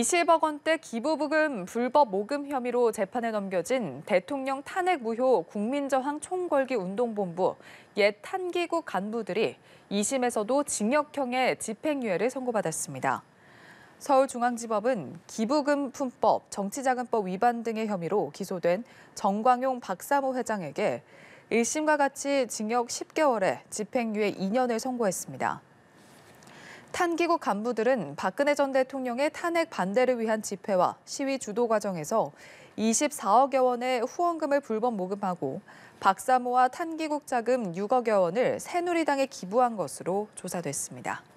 20억 원대 기부부금 불법 모금 혐의로 재판에 넘겨진 대통령 탄핵 무효 국민저항 총궐기 운동본부 옛 탄기구 간부들이 2심에서도 징역형의 집행유예를 선고받았습니다. 서울중앙지법은 기부금 품법, 정치자금법 위반 등의 혐의로 기소된 정광용 박사모 회장에게 1심과 같이 징역 10개월에 집행유예 2년을 선고했습니다. 탄기국 간부들은 박근혜 전 대통령의 탄핵 반대를 위한 집회와 시위 주도 과정에서 24억여 원의 후원금을 불법 모금하고 박사모와 탄기국 자금 6억여 원을 새누리당에 기부한 것으로 조사됐습니다.